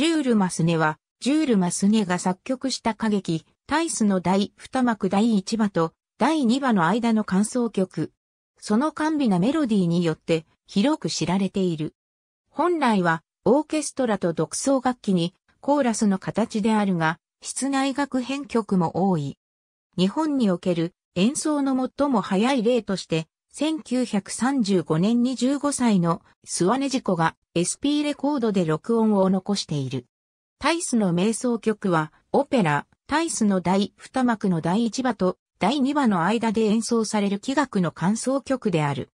ジュール・マスネは、ジュール・マスネが作曲した歌劇、タイスの第2幕第1話と第2話の間の感想曲。その甘美なメロディーによって広く知られている。本来はオーケストラと独奏楽器にコーラスの形であるが、室内楽編曲も多い。日本における演奏の最も早い例として1935年に15歳のスワネジコが SP レコードで録音を残している。タイスの瞑想曲はオペラ、タイスの第二幕の第一話と第二話の間で演奏される器楽の感想曲である。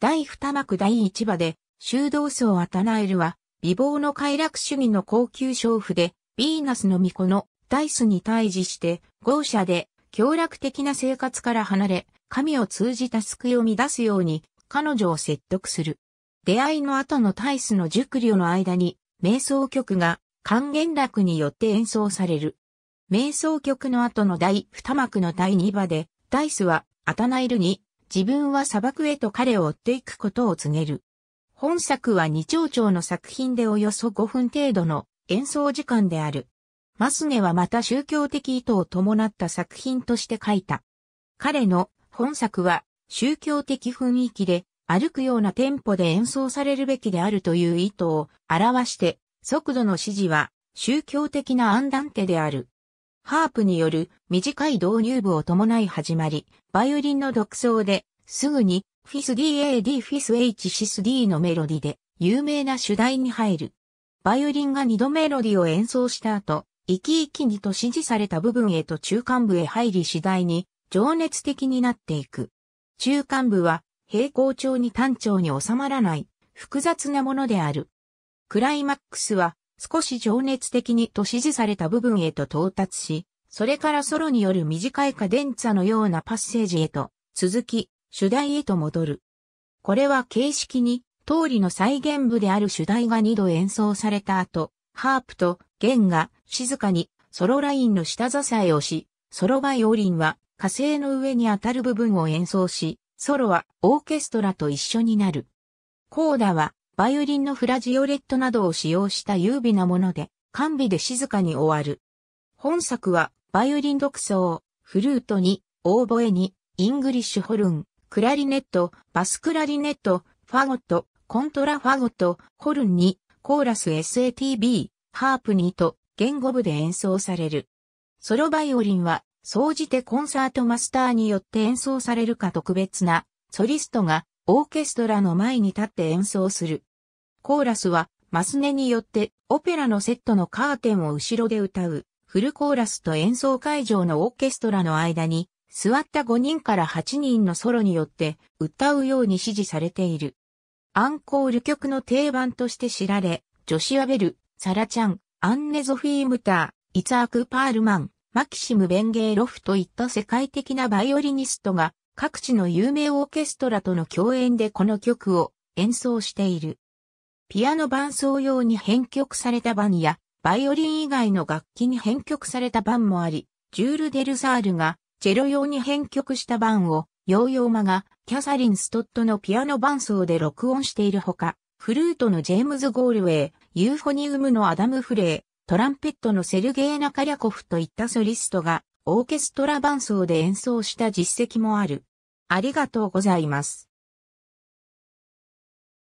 第二幕第一話で修道僧アタナエルは美貌の快楽主義の高級娼婦でヴィーナスの巫女のタイスに対峙して豪奢で強楽的な生活から離れ神を通じた救いを乱すように、彼女を説得する。出会いの後のタイスの熟慮の間に、瞑想曲が、還元楽によって演奏される。瞑想曲の後の第二幕の第二場で、ダイスは、アタナイルに、自分は砂漠へと彼を追っていくことを告げる。本作は二丁長の作品でおよそ5分程度の演奏時間である。マスネはまた宗教的意図を伴った作品として書いた。彼の本作は宗教的雰囲気で歩くようなテンポで演奏されるべきであるという意図を表して、速度の指示は宗教的なアンダンテである。ハープによる短い導入部を伴い始まり、バイオリンの独奏で、すぐにフィス DAD フィス H シス D のメロディで有名な主題に入る。バイオリンが2度メロディを演奏した後、生き生きにと指示された部分へと中間部へ入り次第に情熱的になっていく。中間部は平行調に単調に収まらない複雑なものである。クライマックスは少し情熱的にと指示された部分へと到達し、それからソロによる短いカデンツァのようなパッセージへと続き、主題へと戻る。これは形式に通りの再現部である主題が2度演奏された後、ハープと弦が静かにソロラインの下支えをし、ソロバイオリンは火星の上に当たる部分を演奏し、ソロはオーケストラと一緒になる。コーダはバイオリンのフラジオレットなどを使用した優美なもので、完備で静かに終わる。本作はバイオリン独奏、フルートに、オーボエに、イングリッシュホルン、クラリネット、バスクラリネット、ファゴット、コントラファゴット、ホルンに、コーラス SATB、ハープにと、言語部で演奏される。ソロバイオリンは総じてコンサートマスターによって演奏されるか特別な、ソリストがオーケストラの前に立って演奏する。コーラスは、マスネによってオペラのセットのカーテンを後ろで歌う、フルコーラスと演奏会場のオーケストラの間に、座った5人から8人のソロによって歌うように指示されている。アンコール曲の定番として知られ、ジョシュア・ベル、サラちゃん、アンネ・ゾフィー・ムター、イツアーク・パールマン、マキシム・ベンゲーロフといった世界的なバイオリニストが各地の有名オーケストラとの共演でこの曲を演奏している。ピアノ伴奏用に編曲された版や、バイオリン以外の楽器に編曲された版もあり、ジュール・デルザールがチェロ用に編曲した版を、ヨーヨーマがキャサリン・ストットのピアノ伴奏で録音しているほか、フルートのジェームズ・ゴールウェイ、ユーフォニウムのアダム・フレー、トランペットのセルゲイ・ナカリャコフといったソリストがオーケストラ伴奏で演奏した実績もある。ありがとうございます。